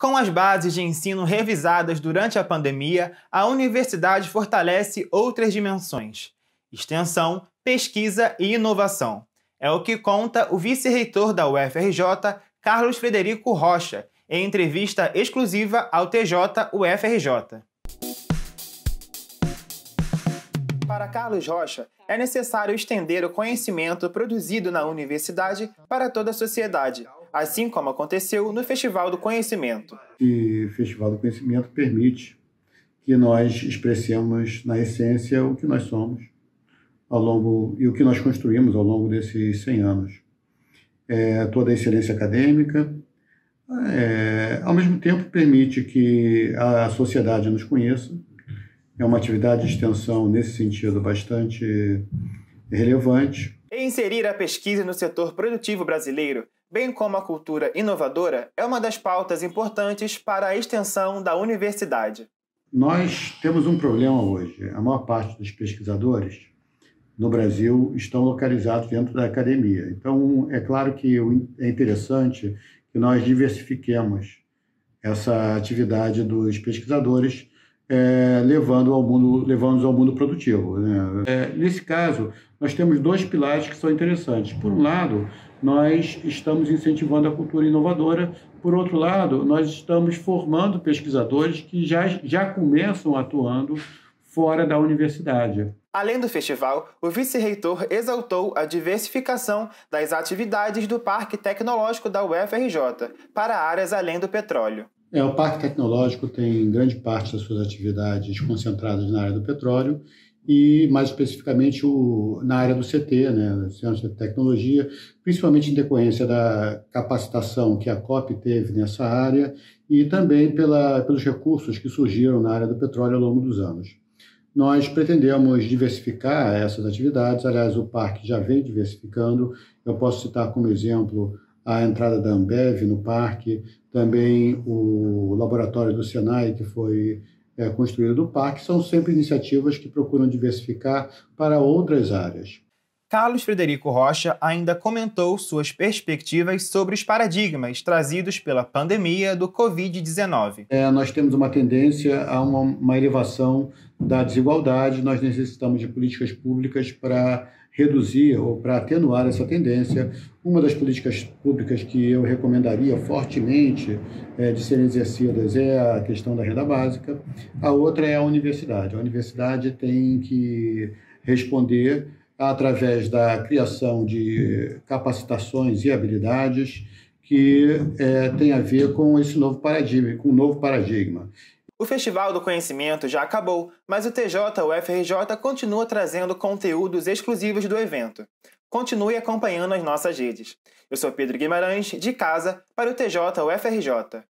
Com as bases de ensino revisadas durante a pandemia, a universidade fortalece outras dimensões: extensão, pesquisa e inovação. É o que conta o vice-reitor da UFRJ, Carlos Frederico Rocha, em entrevista exclusiva ao TJ UFRJ. Para Carlos Rocha, é necessário estender o conhecimento produzido na universidade para toda a sociedade, assim como aconteceu no Festival do Conhecimento. E o Festival do Conhecimento permite que nós expressemos na essência o que nós somos ao longo e o que nós construímos ao longo desses 100 anos. É, toda a excelência acadêmica, é, ao mesmo tempo permite que a sociedade nos conheça. É uma atividade de extensão nesse sentido bastante relevante Inserir a pesquisa no setor produtivo brasileiro, bem como a cultura inovadora, é uma das pautas importantes para a extensão da universidade. Nós temos um problema hoje. A maior parte dos pesquisadores no Brasil estão localizados dentro da academia. Então, é claro que é interessante que nós diversifiquemos essa atividade dos pesquisadores é, levando ao mundo, levando ao mundo produtivo. Né? É, nesse caso, nós temos dois pilares que são interessantes. Por um lado, nós estamos incentivando a cultura inovadora. Por outro lado, nós estamos formando pesquisadores que já, já começam atuando fora da universidade. Além do festival, o vice-reitor exaltou a diversificação das atividades do Parque Tecnológico da UFRJ para áreas além do petróleo. É, o Parque Tecnológico tem grande parte das suas atividades concentradas na área do petróleo e, mais especificamente, o, na área do CT, né, Ciência de Tecnologia, principalmente em decorrência da capacitação que a COP teve nessa área e também pela, pelos recursos que surgiram na área do petróleo ao longo dos anos. Nós pretendemos diversificar essas atividades, aliás, o parque já vem diversificando. Eu posso citar como exemplo a entrada da Ambev no parque, também o laboratório do Senai, que foi é, construído no parque, são sempre iniciativas que procuram diversificar para outras áreas. Carlos Frederico Rocha ainda comentou suas perspectivas sobre os paradigmas trazidos pela pandemia do Covid-19. É, nós temos uma tendência a uma, uma elevação da desigualdade, nós necessitamos de políticas públicas para reduzir ou para atenuar essa tendência. Uma das políticas públicas que eu recomendaria fortemente é, de serem exercidas é a questão da renda básica, a outra é a universidade. A universidade tem que responder através da criação de capacitações e habilidades que é, tem a ver com esse novo paradigma, com o um novo paradigma. O Festival do Conhecimento já acabou, mas o TJ UFRJ continua trazendo conteúdos exclusivos do evento. Continue acompanhando as nossas redes. Eu sou Pedro Guimarães, de casa, para o TJ UFRJ.